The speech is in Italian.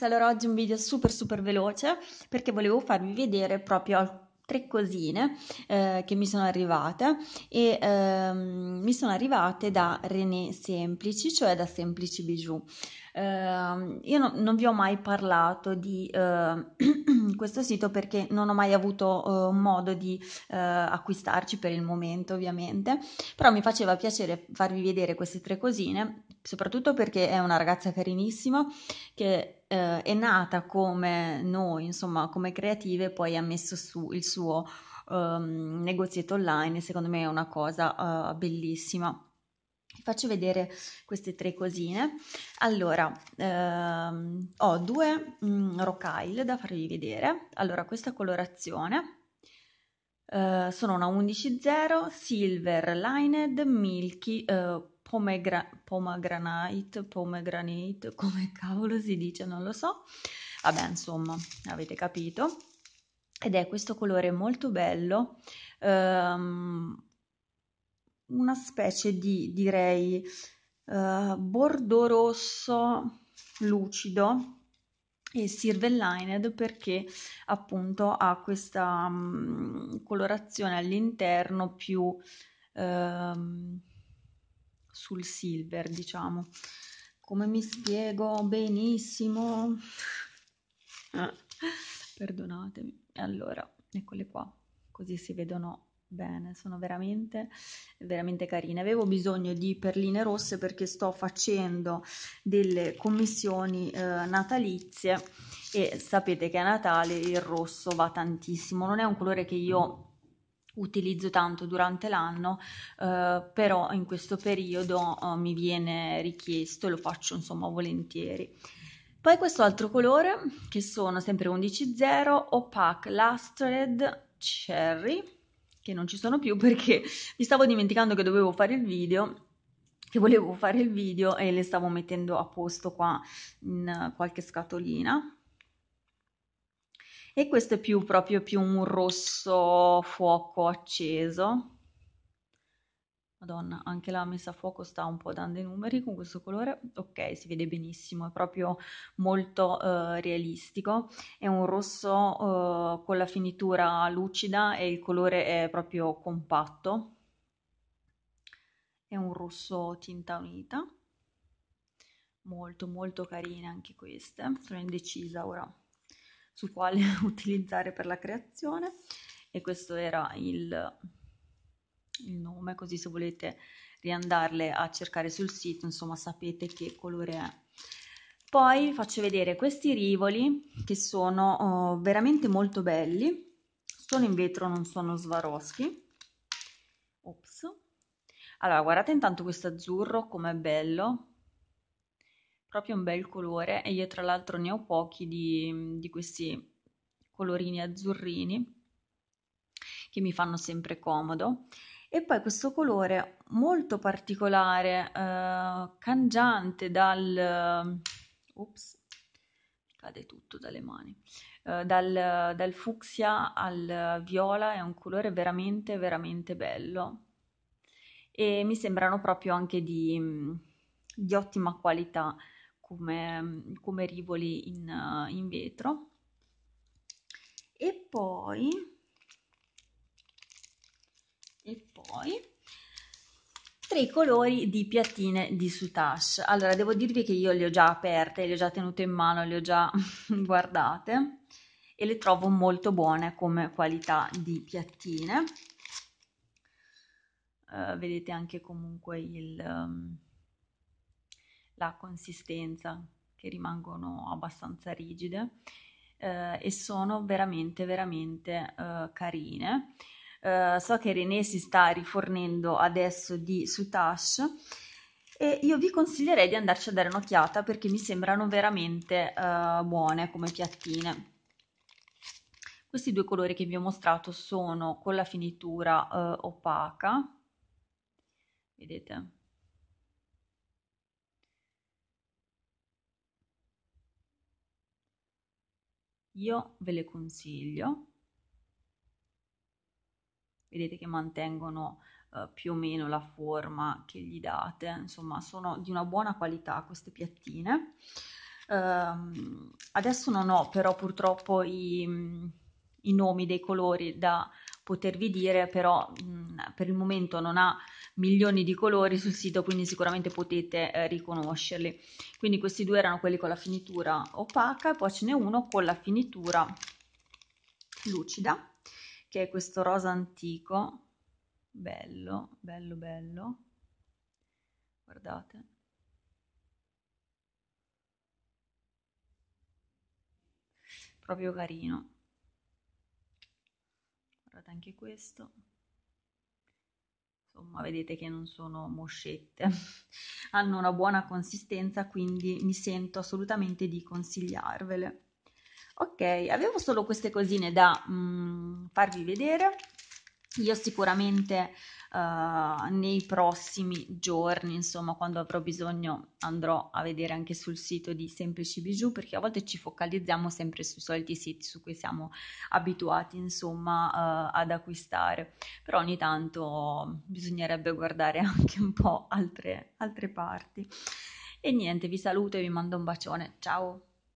allora oggi un video super super veloce perché volevo farvi vedere proprio tre cosine eh, che mi sono arrivate e ehm, mi sono arrivate da René Semplici, cioè da Semplici Bijou. Eh, io no, non vi ho mai parlato di eh, questo sito perché non ho mai avuto eh, modo di eh, acquistarci per il momento ovviamente, però mi faceva piacere farvi vedere queste tre cosine, soprattutto perché è una ragazza carinissima che eh, è nata come noi, insomma, come creative, poi ha messo su il suo um, negozietto online, secondo me è una cosa uh, bellissima. Vi faccio vedere queste tre cosine. Allora, ehm, ho due mh, mm, rocaille da farvi vedere. Allora, questa colorazione eh, sono una 11.0 Silver Lined Milky eh, pomegra- pomegranate, pomegranate, come cavolo si dice, non lo so. Vabbè, insomma, avete capito. Ed è questo colore molto bello, ehm, una specie di, direi, eh, bordo rosso lucido e silver lined perché appunto ha questa mh, mm, colorazione all'interno più... Ehm, sul silver, diciamo. Come mi spiego? Benissimo. perdonatemi. Allora, eccole qua, così si vedono bene, sono veramente, veramente carine. Avevo bisogno di perline rosse perché sto facendo delle commissioni eh, natalizie e sapete che a Natale il rosso va tantissimo, non è un colore che io utilizzo tanto durante l'anno, eh, però in questo periodo eh, mi viene richiesto e lo faccio insomma volentieri. Poi questo altro colore che sono sempre 11.0 Opaque Lustred Cherry, che non ci sono più perché mi stavo dimenticando che dovevo fare il video che volevo fare il video e le stavo mettendo a posto qua in qualche scatolina e questo è più proprio più un rosso fuoco acceso. Madonna, anche la messa a fuoco sta un po' dando i numeri con questo colore. Ok, si vede benissimo, è proprio molto eh, realistico. È un rosso eh, con la finitura lucida e il colore è proprio compatto. È un rosso tinta unita. Molto molto carine anche queste, sono indecisa ora su quale utilizzare per la creazione e questo era il, il nome, così se volete riandarle a cercare sul sito, insomma sapete che colore è. Poi vi faccio vedere questi rivoli che sono oh, veramente molto belli, sono in vetro, non sono Swarovski. Ops. Allora, guardate intanto questo azzurro com'è bello, proprio un bel colore e io tra l'altro ne ho pochi di, di questi colorini azzurrini che mi fanno sempre comodo e poi questo colore molto particolare eh, cangiante dal ops cade tutto dalle mani eh, dal, dal fucsia al viola è un colore veramente veramente bello e mi sembrano proprio anche di di ottima qualità come, come rivoli in, in vetro e poi, e poi tre colori di piattine di soutache Allora, devo dirvi che io le ho già aperte, le ho già tenute in mano, le ho già guardate e le trovo molto buone come qualità di piattine. Uh, vedete anche comunque il, um, la consistenza che rimangono abbastanza rigide eh, e sono veramente veramente eh, carine. Eh, so che René si sta rifornendo adesso di soutache e io vi consiglierei di andarci a dare un'occhiata perché mi sembrano veramente eh, buone come piattine. Questi due colori che vi ho mostrato sono con la finitura eh, opaca, vedete? io ve le consiglio. Vedete che mantengono eh, più o meno la forma che gli date, insomma sono di una buona qualità queste piattine. Um, adesso non ho però purtroppo i, i nomi dei colori da potervi dire, però mh, mm, per il momento non ha milioni di colori sul sito, quindi sicuramente potete eh, riconoscerli. Quindi questi due erano quelli con la finitura opaca, poi ce n'è uno con la finitura lucida, che è questo rosa antico, bello, bello, bello, guardate. Proprio carino anche questo. Insomma, vedete che non sono moscette, hanno una buona consistenza, quindi mi sento assolutamente di consigliarvele. Ok, avevo solo queste cosine da mm, farvi vedere. Io sicuramente uh, nei prossimi giorni, insomma, quando avrò bisogno, andrò a vedere anche sul sito di Semplici Bijou perché a volte ci focalizziamo sempre sui soliti siti su cui siamo abituati, insomma, uh, ad acquistare. Però ogni tanto bisognerebbe guardare anche un po' altre, altre parti. E niente, vi saluto e vi mando un bacione. Ciao!